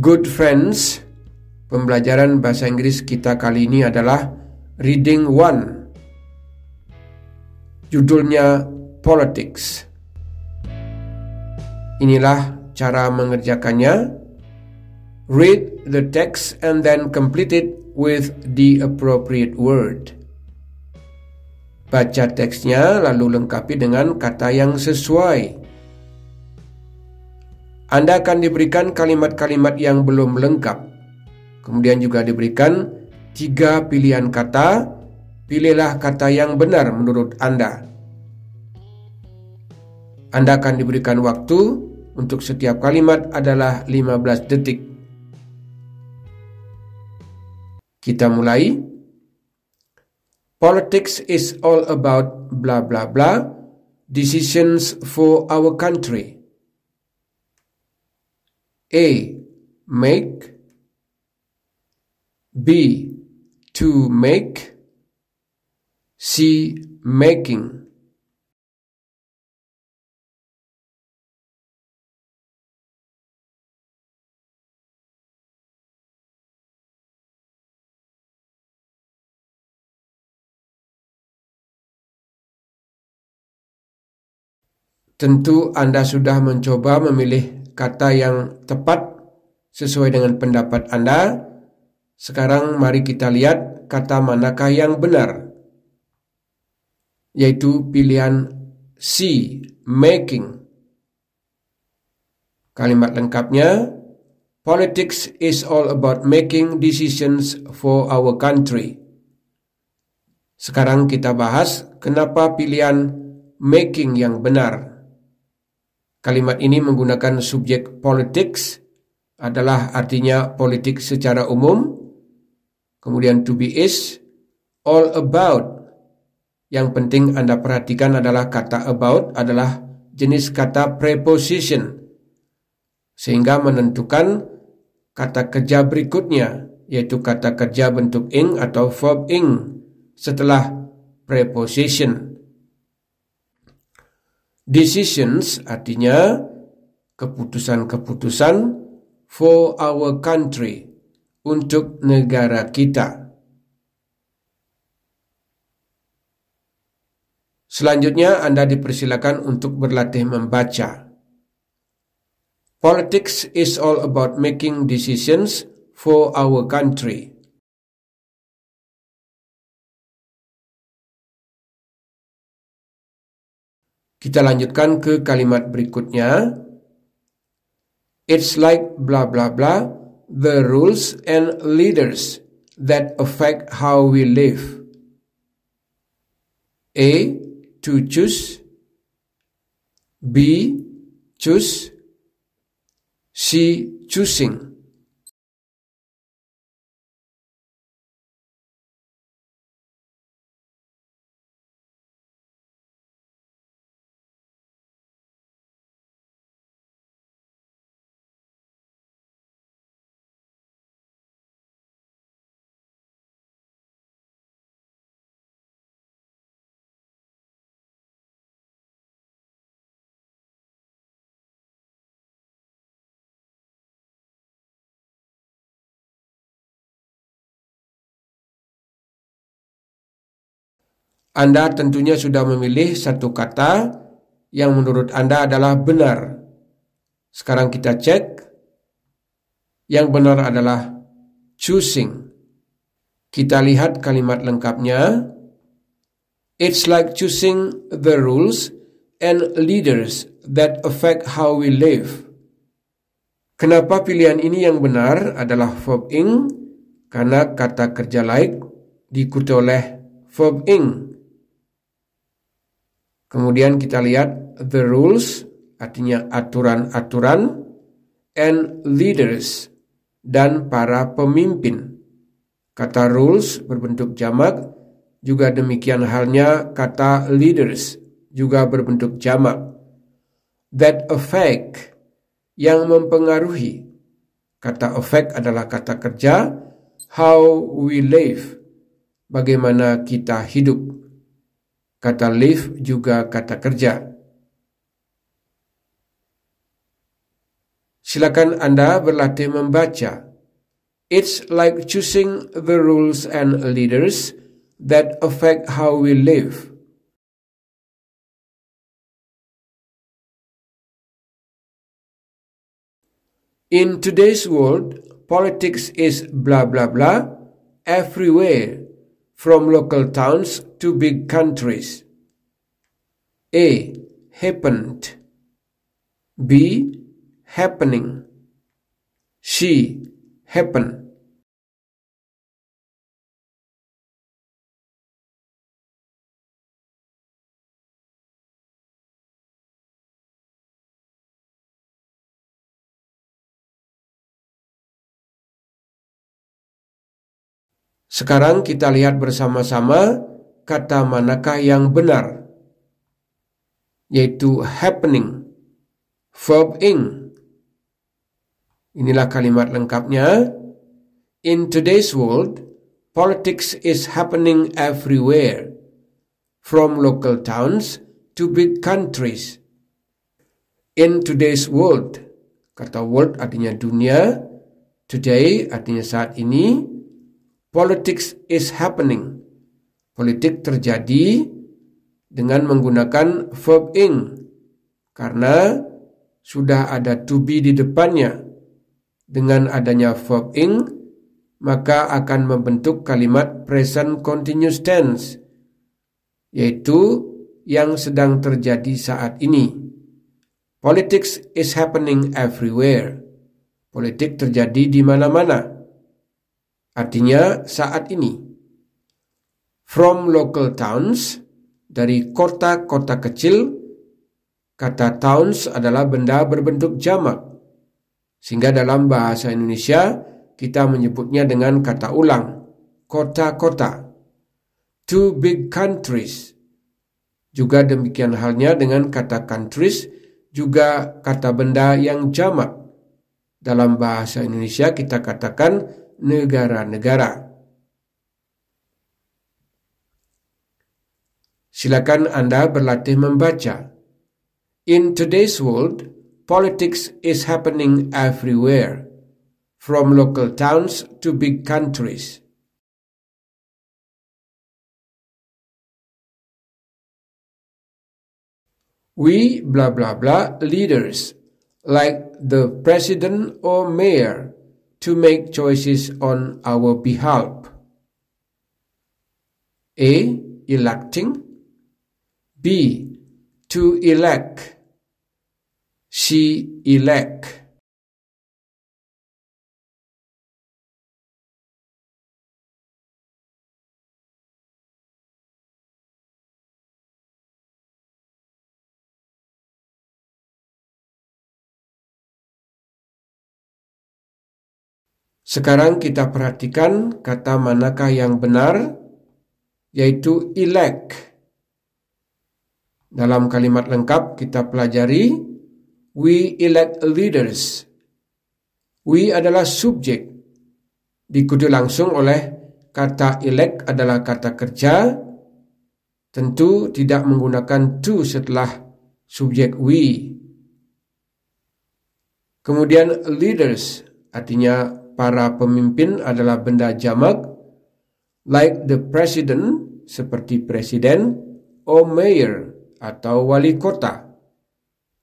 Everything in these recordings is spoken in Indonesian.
Good friends, pembelajaran bahasa Inggris kita kali ini adalah Reading One. Judulnya Politics. Inilah cara mengerjakannya. Read the text and then complete it with the appropriate word. Baca teksnya lalu lengkapi dengan kata yang sesuai. Anda akan diberikan kalimat-kalimat yang belum lengkap. Kemudian juga diberikan tiga pilihan kata. Pilihlah kata yang benar menurut Anda. Anda akan diberikan waktu untuk setiap kalimat adalah 15 detik. Kita mulai. Politics is all about blah blah blah Decisions for our country. A. Make B. To make C. Making Tentu Anda sudah mencoba memilih kata yang tepat sesuai dengan pendapat Anda. Sekarang mari kita lihat kata manakah yang benar. Yaitu pilihan C, making. Kalimat lengkapnya, Politics is all about making decisions for our country. Sekarang kita bahas kenapa pilihan making yang benar. Kalimat ini menggunakan subjek politics adalah artinya politik secara umum. Kemudian to be is all about. Yang penting Anda perhatikan adalah kata about adalah jenis kata preposition sehingga menentukan kata kerja berikutnya yaitu kata kerja bentuk ing atau verb ing setelah preposition decisions artinya keputusan-keputusan for our country untuk negara kita. Selanjutnya Anda dipersilakan untuk berlatih membaca. Politics is all about making decisions for our country. Kita lanjutkan ke kalimat berikutnya. It's like blah blah blah the rules and leaders that affect how we live. A. To choose. B. Choose. C. Choosing. Anda tentunya sudah memilih satu kata yang menurut Anda adalah benar. Sekarang kita cek. Yang benar adalah choosing. Kita lihat kalimat lengkapnya. It's like choosing the rules and leaders that affect how we live. Kenapa pilihan ini yang benar adalah verb ing? Karena kata kerja like diikuti oleh verb ing Kemudian kita lihat the rules artinya aturan-aturan and leaders dan para pemimpin. Kata rules berbentuk jamak, juga demikian halnya kata leaders juga berbentuk jamak. That affect yang mempengaruhi. Kata affect adalah kata kerja how we live, bagaimana kita hidup. Kata live juga kata kerja. Silakan Anda berlatih membaca. It's like choosing the rules and leaders that affect how we live. In today's world, politics is blah blah blah everywhere from local towns to big countries. A. Happened. B. Happening. She. Happen. Sekarang kita lihat bersama-sama kata manakah yang benar yaitu happening verb ing Inilah kalimat lengkapnya In today's world politics is happening everywhere from local towns to big countries In today's world kata world artinya dunia today artinya saat ini politics is happening. Politik terjadi dengan menggunakan verb ing karena sudah ada to be di depannya. Dengan adanya verb ing maka akan membentuk kalimat present continuous tense yaitu yang sedang terjadi saat ini. Politics is happening everywhere. Politik terjadi di mana-mana. Artinya saat ini from local towns dari kota-kota kecil kata towns adalah benda berbentuk jamak. Sehingga dalam bahasa Indonesia kita menyebutnya dengan kata ulang kota-kota. Two big countries. Juga demikian halnya dengan kata countries juga kata benda yang jamak. Dalam bahasa Indonesia kita katakan negara-negara. Silakan Anda berlatih membaca. In today's world, politics is happening everywhere, from local towns to big countries. We blah blah blah leaders, like the president or mayor, to make choices on our behalf. A. Electing. B. To elect. C. Elect. Sekarang kita perhatikan kata manakah yang benar, yaitu elect. Dalam kalimat lengkap kita pelajari, we elect leaders. We adalah subjek, dikudu langsung oleh kata elect adalah kata kerja, tentu tidak menggunakan to setelah subjek we. Kemudian leaders artinya para pemimpin adalah benda jamak like the president seperti presiden or mayor atau wali kota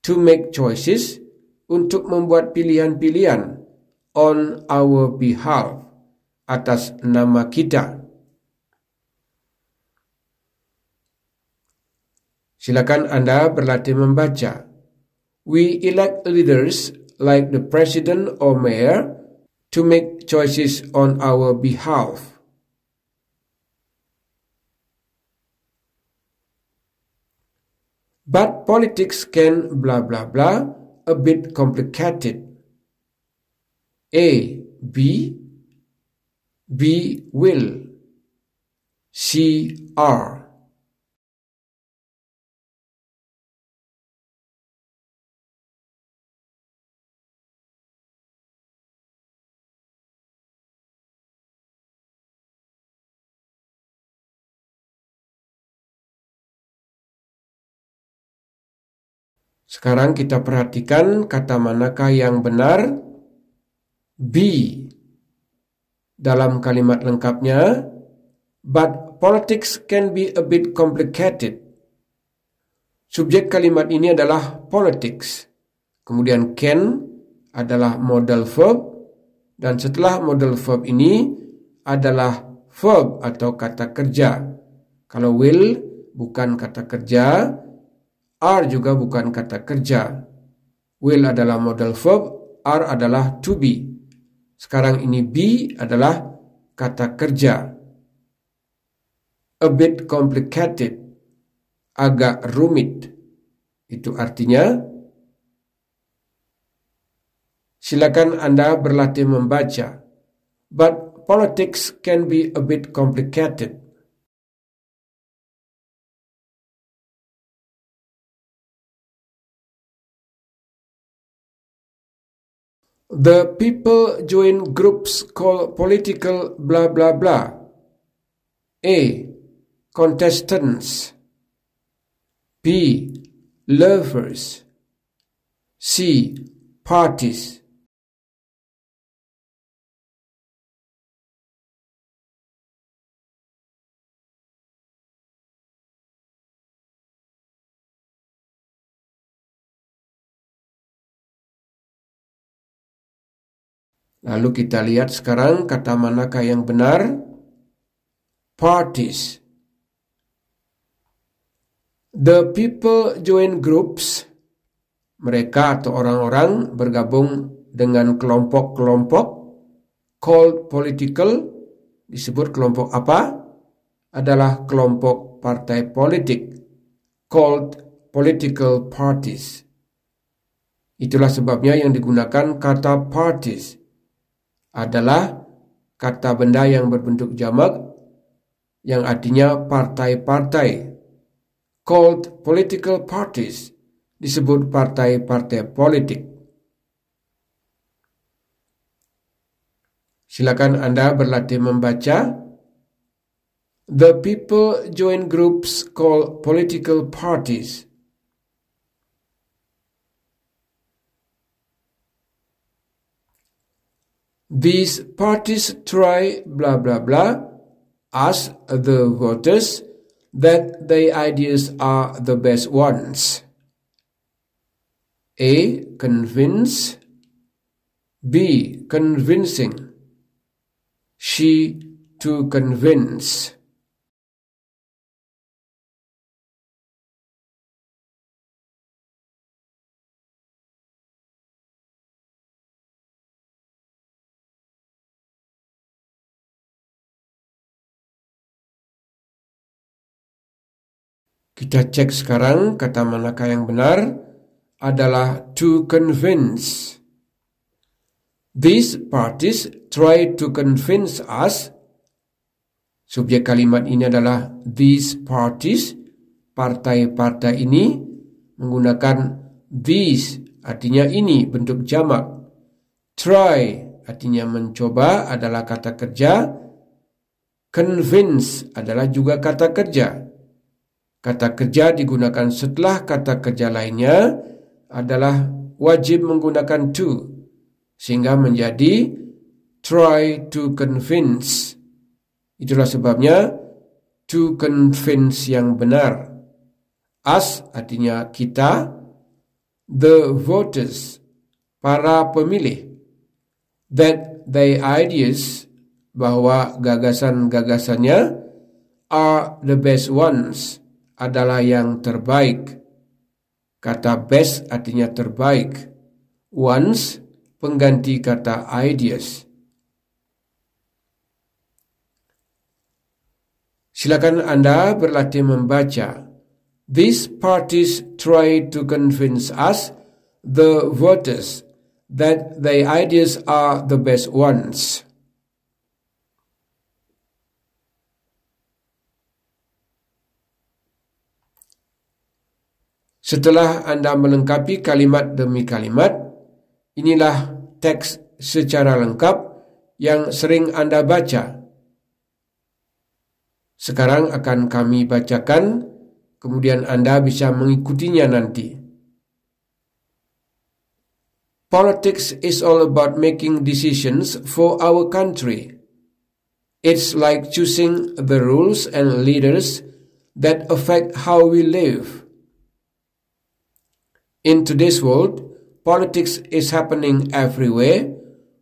to make choices untuk membuat pilihan-pilihan on our behalf atas nama kita. Silakan Anda berlatih membaca. We elect leaders like the president or mayor to make choices on our behalf. But politics can blah blah blah a bit complicated. A. B. B will. C. R. Sekarang kita perhatikan kata manakah yang benar B dalam kalimat lengkapnya but politics can be a bit complicated. Subjek kalimat ini adalah politics. Kemudian can adalah modal verb dan setelah modal verb ini adalah verb atau kata kerja. Kalau will bukan kata kerja, R juga bukan kata kerja. Will adalah modal verb, R adalah to be. Sekarang ini be adalah kata kerja. A bit complicated, agak rumit. Itu artinya Silakan Anda berlatih membaca. But politics can be a bit complicated. The people join groups called political blah blah blah. A. Contestants. B. Lovers. C. Parties. Lalu kita lihat sekarang kata manakah yang benar? Parties. The people join groups. Mereka atau orang-orang bergabung dengan kelompok-kelompok called political disebut kelompok apa? Adalah kelompok partai politik called political parties. Itulah sebabnya yang digunakan kata parties adalah kata benda yang berbentuk jamak yang artinya partai-partai. Called political parties disebut partai-partai politik. Silakan Anda berlatih membaca. The people join groups called political parties. These parties try blah blah blah as the voters that their ideas are the best ones. A. Convince. B. Convincing. She to convince. Kita cek sekarang kata manakah yang benar adalah to convince. These parties try to convince us. Subjek kalimat ini adalah these parties. Partai-partai ini menggunakan these artinya ini bentuk jamak. Try artinya mencoba adalah kata kerja. Convince adalah juga kata kerja. Kata kerja digunakan setelah kata kerja lainnya adalah wajib menggunakan to sehingga menjadi try to convince. Itulah sebabnya to convince yang benar. Us artinya kita, the voters para pemilih that their ideas bahwa gagasan-gagasannya are the best ones adalah yang terbaik. Kata best artinya terbaik. Once pengganti kata ideas. Silakan Anda berlatih membaca. These parties try to convince us, the voters, that their ideas are the best ones. Setelah Anda melengkapi kalimat demi kalimat, inilah teks secara lengkap yang sering Anda baca. Sekarang akan kami bacakan, kemudian Anda bisa mengikutinya nanti. Politics is all about making decisions for our country. It's like choosing the rules and leaders that affect how we live. In today's world, politics is happening everywhere,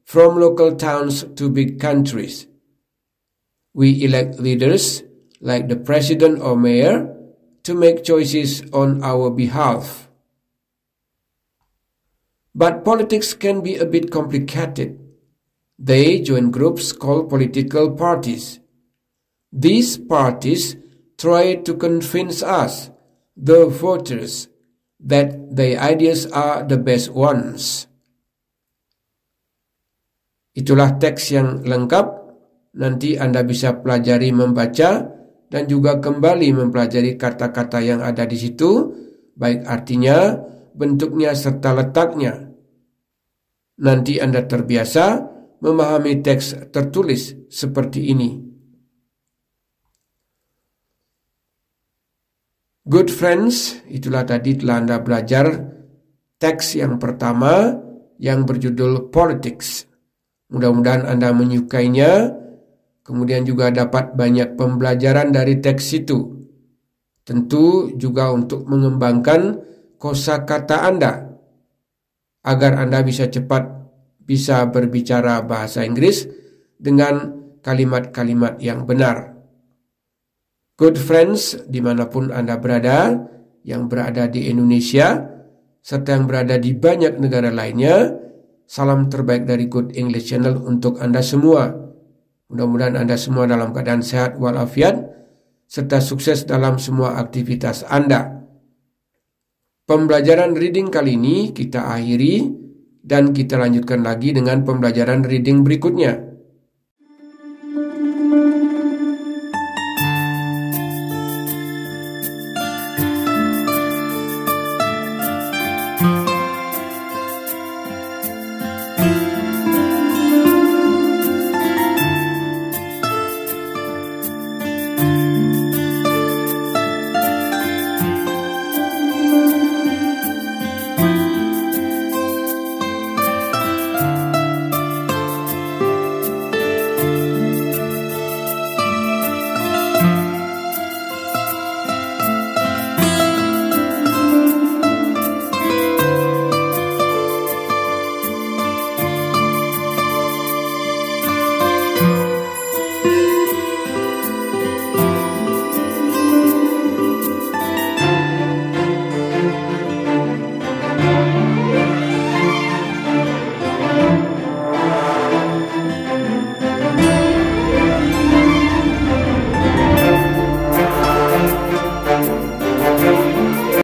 from local towns to big countries. We elect leaders, like the president or mayor, to make choices on our behalf. But politics can be a bit complicated. They join groups called political parties. These parties try to convince us, the voters, that their ideas are the best ones. Itulah teks yang lengkap. Nanti Anda bisa pelajari membaca dan juga kembali mempelajari kata-kata yang ada di situ, baik artinya, bentuknya, serta letaknya. Nanti Anda terbiasa memahami teks tertulis seperti ini. Good friends, itulah tadi telah Anda belajar teks yang pertama yang berjudul Politics. Mudah-mudahan Anda menyukainya, kemudian juga dapat banyak pembelajaran dari teks itu. Tentu juga untuk mengembangkan kosa kata Anda agar Anda bisa cepat bisa berbicara bahasa Inggris dengan kalimat-kalimat yang benar. Good friends dimanapun Anda berada, yang berada di Indonesia, serta yang berada di banyak negara lainnya, salam terbaik dari Good English Channel untuk Anda semua. Mudah-mudahan Anda semua dalam keadaan sehat walafiat, serta sukses dalam semua aktivitas Anda. Pembelajaran reading kali ini kita akhiri dan kita lanjutkan lagi dengan pembelajaran reading berikutnya.